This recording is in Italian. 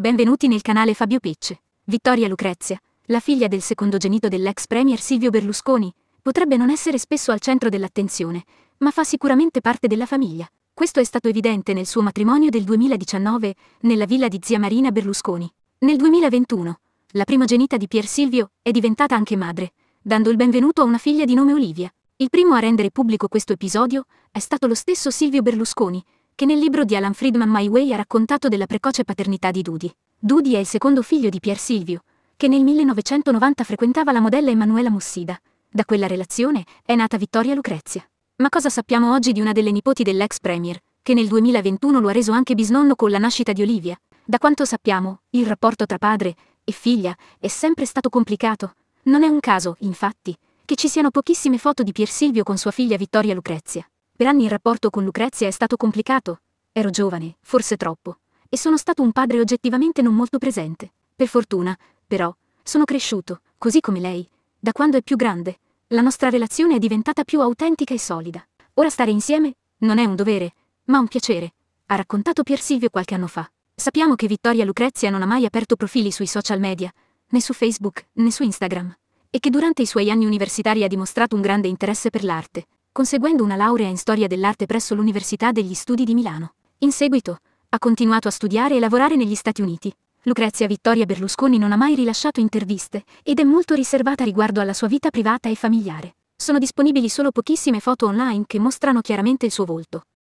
Benvenuti nel canale Fabio Picce. Vittoria Lucrezia, la figlia del secondogenito dell'ex premier Silvio Berlusconi, potrebbe non essere spesso al centro dell'attenzione, ma fa sicuramente parte della famiglia. Questo è stato evidente nel suo matrimonio del 2019, nella villa di zia Marina Berlusconi. Nel 2021, la primogenita di Pier Silvio è diventata anche madre, dando il benvenuto a una figlia di nome Olivia. Il primo a rendere pubblico questo episodio è stato lo stesso Silvio Berlusconi, che nel libro di Alan Friedman My Way ha raccontato della precoce paternità di Dudi. Dudi è il secondo figlio di Pier Silvio, che nel 1990 frequentava la modella Emanuela Mussida. Da quella relazione è nata Vittoria Lucrezia. Ma cosa sappiamo oggi di una delle nipoti dell'ex premier, che nel 2021 lo ha reso anche bisnonno con la nascita di Olivia? Da quanto sappiamo, il rapporto tra padre e figlia è sempre stato complicato. Non è un caso, infatti, che ci siano pochissime foto di Pier Silvio con sua figlia Vittoria Lucrezia. Per anni il rapporto con Lucrezia è stato complicato. Ero giovane, forse troppo, e sono stato un padre oggettivamente non molto presente. Per fortuna, però, sono cresciuto, così come lei. Da quando è più grande, la nostra relazione è diventata più autentica e solida. Ora stare insieme non è un dovere, ma un piacere, ha raccontato Pier Silvio qualche anno fa. Sappiamo che Vittoria Lucrezia non ha mai aperto profili sui social media, né su Facebook, né su Instagram, e che durante i suoi anni universitari ha dimostrato un grande interesse per l'arte, conseguendo una laurea in storia dell'arte presso l'Università degli Studi di Milano. In seguito, ha continuato a studiare e lavorare negli Stati Uniti. Lucrezia Vittoria Berlusconi non ha mai rilasciato interviste ed è molto riservata riguardo alla sua vita privata e familiare. Sono disponibili solo pochissime foto online che mostrano chiaramente il suo volto.